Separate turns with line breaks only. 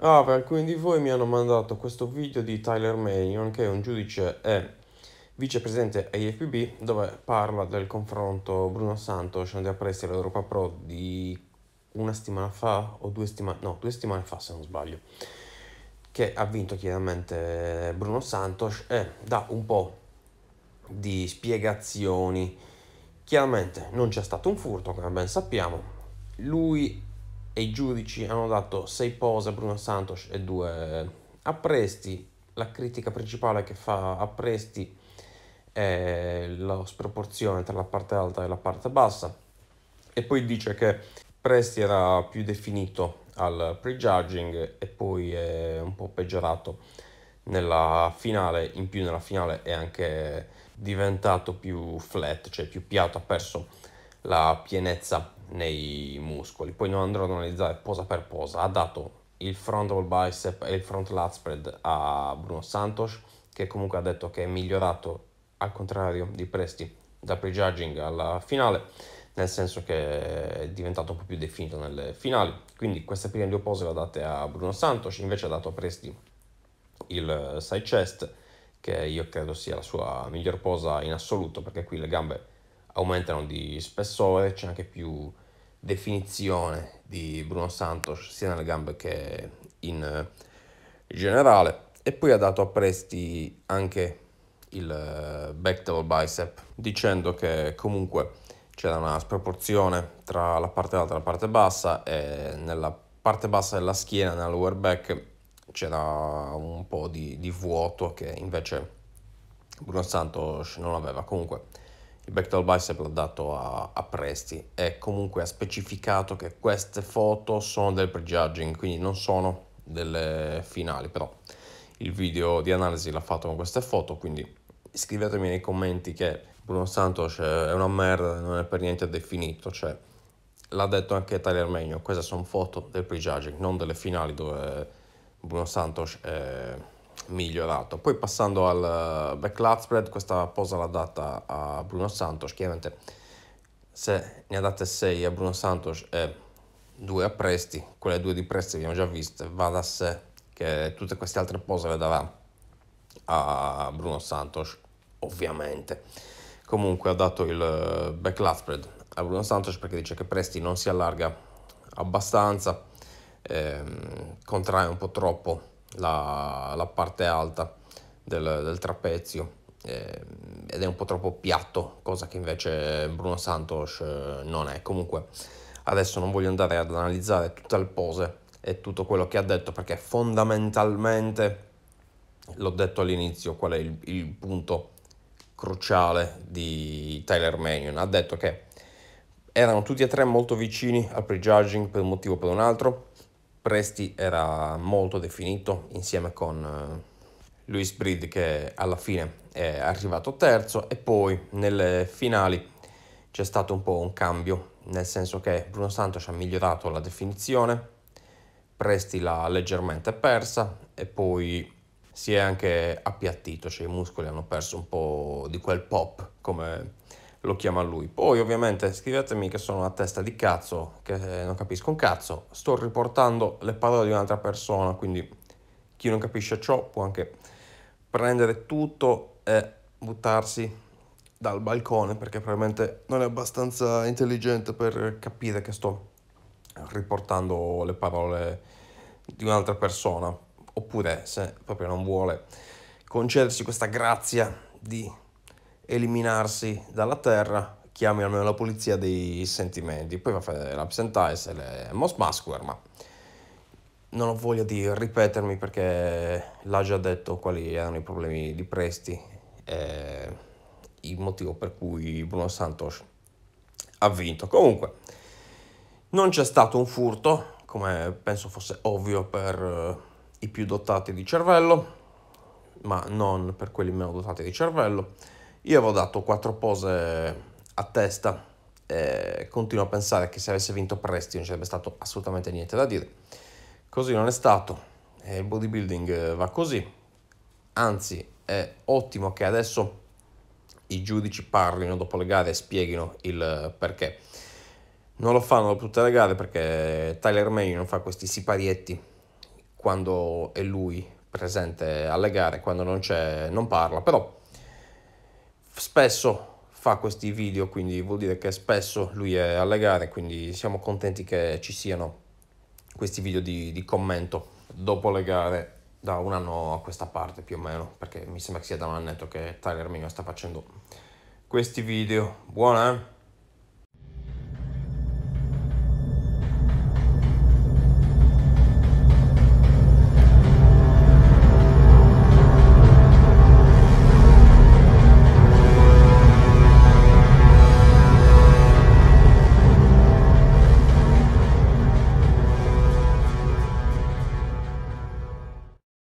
Allora, ah, alcuni di voi mi hanno mandato questo video di Tyler Manion, che è un giudice e vicepresidente AFPB, dove parla del confronto Bruno Santos e Andrea Presti all'Europa Pro di una settimana fa, o due settimane, no, due settimane fa se non sbaglio, che ha vinto chiaramente Bruno Santos e dà un po' di spiegazioni. Chiaramente non c'è stato un furto, come ben sappiamo. Lui e i giudici hanno dato 6 pose a Bruno Santos e 2 a Presti. La critica principale che fa a Presti è la sproporzione tra la parte alta e la parte bassa e poi dice che Presti era più definito al prejudging e poi è un po' peggiorato nella finale, in più nella finale è anche diventato più flat, cioè più piatto, ha perso la pienezza nei muscoli. Poi non andrò ad analizzare posa per posa. Ha dato il front roll bicep e il front lat spread a Bruno Santos, che comunque ha detto che è migliorato al contrario di Presti da pre-judging alla finale, nel senso che è diventato un po' più definito nelle finali. Quindi queste prime due pose le ha date a Bruno Santos, invece ha dato a Presti il side chest, che io credo sia la sua miglior posa in assoluto, perché qui le gambe aumentano di spessore, c'è anche più definizione di Bruno Santos sia nelle gambe che in eh, generale e poi ha dato a Presti anche il eh, back double bicep dicendo che comunque c'era una sproporzione tra la parte alta e la parte bassa e nella parte bassa della schiena, nella lower back c'era un po' di, di vuoto che invece Bruno Santos non aveva comunque il backdoor bicep l'ha dato a, a, Presti e comunque ha specificato che queste foto sono del prejudging, quindi non sono delle finali, però il video di analisi l'ha fatto con queste foto, quindi scrivetemi nei commenti che Bruno Santos cioè, è una merda, non è per niente definito, cioè l'ha detto anche Italia Armenio, queste sono foto del prejudging, non delle finali dove Bruno Santos è migliorato. Poi passando al eh, backlat spread, questa posa l'ha data a Bruno Santos, chiaramente se ne ha date 6 a Bruno Santos e 2 a Presti, quelle due di Presti abbiamo già viste, va da sé che tutte queste altre pose le darà a Bruno Santos, ovviamente. Comunque ha dato il eh, backlat spread a Bruno Santos perché dice che Presti non si allarga abbastanza, ehm, contrae un po' troppo la, la parte alta del, del trapezio eh, ed è un po' troppo piatto, cosa che invece Bruno Santos eh, non è. Comunque adesso non voglio andare ad analizzare tutta il pose e tutto quello che ha detto perché fondamentalmente l'ho detto all'inizio qual è il, il punto cruciale di Tyler Mannion. Ha detto che erano tutti e tre molto vicini al prejudging per un motivo o per un altro, Presti era molto definito insieme con eh, Luis Breed che alla fine è arrivato terzo e poi nelle finali c'è stato un po' un cambio, nel senso che Bruno Santos ha migliorato la definizione, Presti l'ha leggermente persa e poi si è anche appiattito, cioè i muscoli hanno perso un po' di quel pop come lo chiama lui. Poi ovviamente scrivetemi che sono una testa di cazzo, che eh, non capisco un cazzo, sto riportando le parole di un'altra persona, quindi chi non capisce ciò può anche prendere tutto e buttarsi dal balcone perché probabilmente non è abbastanza intelligente per capire che sto riportando le parole di un'altra persona oppure se proprio non vuole concedersi questa grazia di eliminarsi dalla terra chiami almeno la polizia dei sentimenti poi va a fare l'absentice e le mos masquer ma non ho voglia di ripetermi perché l'ha già detto quali erano i problemi di Presti e il motivo per cui Bruno Santos ha vinto comunque non c'è stato un furto come penso fosse ovvio per eh, i più dotati di cervello ma non per quelli meno dotati di cervello io avevo dato quattro pose a testa e continuo a pensare che se avesse vinto Presti non ci sarebbe stato assolutamente niente da dire. Così non è stato. il bodybuilding eh, va così. Anzi, è ottimo che adesso i giudici parlino dopo le gare e spieghino il eh, perché. Non lo fanno tutte le gare perché Tyler May non fa questi siparietti quando è lui presente alle gare, quando non c'è, non parla, però spesso fa questi video, quindi vuol dire che spesso lui è alle gare, quindi siamo contenti che ci siano questi video di, di commento dopo le gare da un anno a questa parte più o meno, perché mi sembra che sia da un annetto che Tyler Mignon sta facendo questi video. Buona! Eh?